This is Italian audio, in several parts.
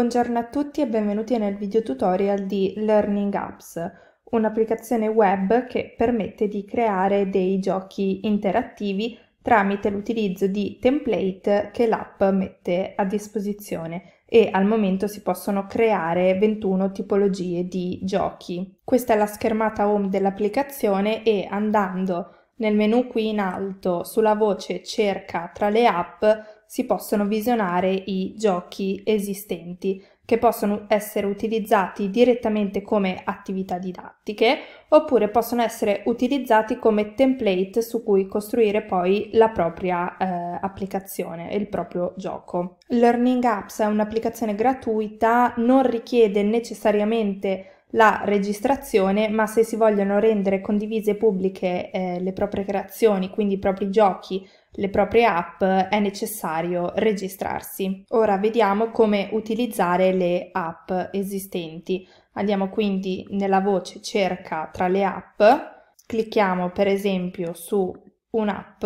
Buongiorno a tutti e benvenuti nel video tutorial di Learning Apps, un'applicazione web che permette di creare dei giochi interattivi tramite l'utilizzo di template che l'app mette a disposizione e al momento si possono creare 21 tipologie di giochi. Questa è la schermata home dell'applicazione e andando nel menu qui in alto, sulla voce Cerca tra le app, si possono visionare i giochi esistenti che possono essere utilizzati direttamente come attività didattiche oppure possono essere utilizzati come template su cui costruire poi la propria eh, applicazione e il proprio gioco. Learning Apps è un'applicazione gratuita, non richiede necessariamente la registrazione, ma se si vogliono rendere condivise pubbliche eh, le proprie creazioni, quindi i propri giochi, le proprie app, è necessario registrarsi. Ora vediamo come utilizzare le app esistenti. Andiamo quindi nella voce cerca tra le app, clicchiamo per esempio su un'app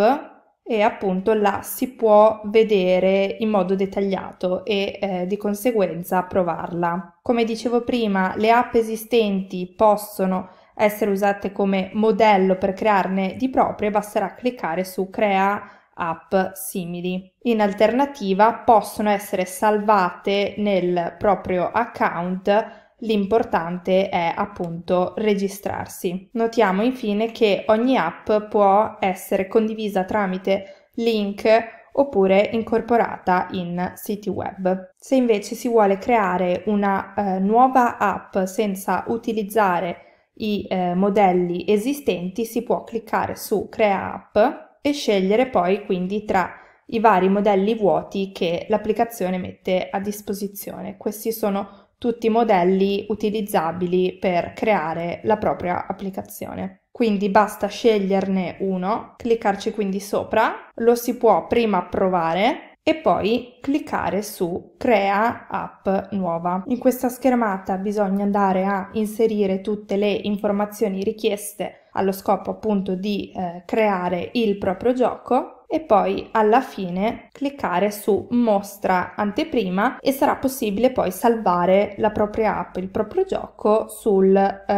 e appunto là si può vedere in modo dettagliato e eh, di conseguenza provarla. Come dicevo prima, le app esistenti possono essere usate come modello per crearne di proprie, basterà cliccare su crea app simili. In alternativa possono essere salvate nel proprio account l'importante è appunto registrarsi. Notiamo infine che ogni app può essere condivisa tramite link oppure incorporata in siti web. Se invece si vuole creare una eh, nuova app senza utilizzare i eh, modelli esistenti, si può cliccare su Crea app e scegliere poi quindi tra i vari modelli vuoti che l'applicazione mette a disposizione. Questi sono tutti i modelli utilizzabili per creare la propria applicazione. Quindi basta sceglierne uno, cliccarci quindi sopra, lo si può prima provare e poi cliccare su Crea app nuova. In questa schermata bisogna andare a inserire tutte le informazioni richieste allo scopo appunto di eh, creare il proprio gioco e poi alla fine cliccare su mostra anteprima e sarà possibile poi salvare la propria app, il proprio gioco sul eh,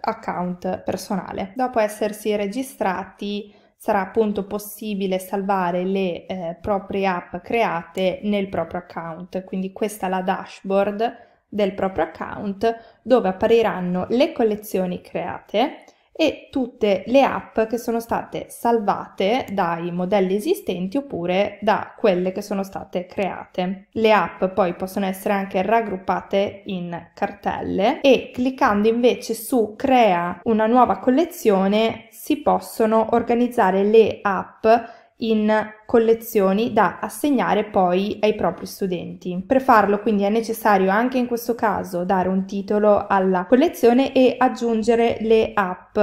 account personale. Dopo essersi registrati sarà appunto possibile salvare le eh, proprie app create nel proprio account, quindi questa è la dashboard del proprio account dove appariranno le collezioni create e tutte le app che sono state salvate dai modelli esistenti oppure da quelle che sono state create. Le app poi possono essere anche raggruppate in cartelle e cliccando invece su crea una nuova collezione si possono organizzare le app in collezioni da assegnare poi ai propri studenti. Per farlo quindi è necessario anche in questo caso dare un titolo alla collezione e aggiungere le app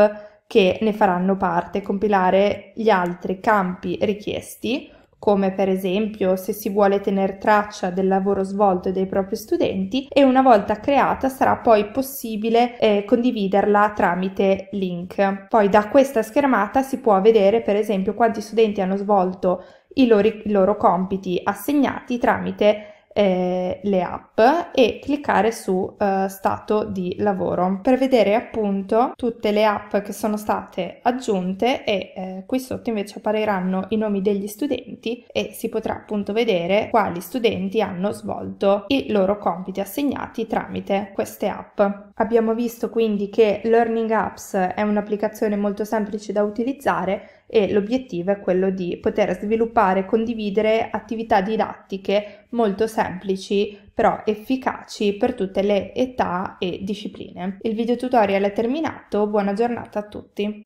che ne faranno parte, compilare gli altri campi richiesti come per esempio se si vuole tener traccia del lavoro svolto dai propri studenti e una volta creata sarà poi possibile eh, condividerla tramite link. Poi da questa schermata si può vedere per esempio quanti studenti hanno svolto i loro, i loro compiti assegnati tramite eh, le app e cliccare su eh, stato di lavoro per vedere appunto tutte le app che sono state aggiunte e eh, qui sotto invece appariranno i nomi degli studenti e si potrà appunto vedere quali studenti hanno svolto i loro compiti assegnati tramite queste app. Abbiamo visto quindi che Learning Apps è un'applicazione molto semplice da utilizzare e l'obiettivo è quello di poter sviluppare e condividere attività didattiche molto semplici però efficaci per tutte le età e discipline. Il video tutorial è terminato, buona giornata a tutti!